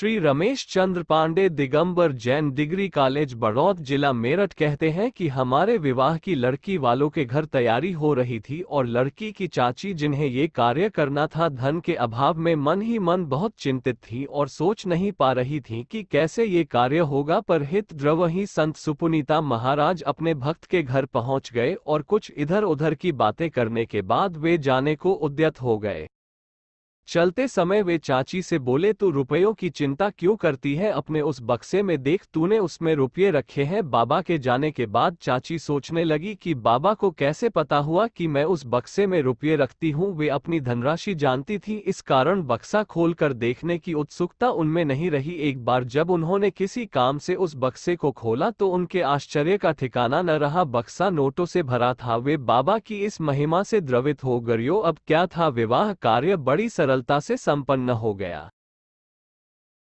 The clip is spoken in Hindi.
श्री रमेश चंद्र पांडे दिगंबर जैन डिग्री कॉलेज बड़ौद जिला मेरठ कहते हैं कि हमारे विवाह की लड़की वालों के घर तैयारी हो रही थी और लड़की की चाची जिन्हें ये कार्य करना था धन के अभाव में मन ही मन बहुत चिंतित थी और सोच नहीं पा रही थी कि कैसे ये कार्य होगा पर हित द्रव ही संत सुपुनीता महाराज अपने भक्त के घर पहुँच गए और कुछ इधर उधर की बातें करने के बाद वे जाने को उद्यत हो गए चलते समय वे चाची से बोले तू रुपयों की चिंता क्यों करती है अपने उस बक्से में देख तूने उसमें रुपये रखे हैं बाबा के जाने के बाद चाची सोचने लगी कि बाबा को कैसे पता हुआ कि मैं उस बक्से में रुपये रखती हूँ वे अपनी धनराशि जानती थी इस कारण बक्सा खोलकर देखने की उत्सुकता उनमें नहीं रही एक बार जब उन्होंने किसी काम से उस बक्से को खोला तो उनके आश्चर्य का ठिकाना न रहा बक्सा नोटों से भरा था वे बाबा की इस महिमा से द्रवित हो गरियो अब क्या था विवाह कार्य बड़ी सरल सरलता से संपन्न हो गया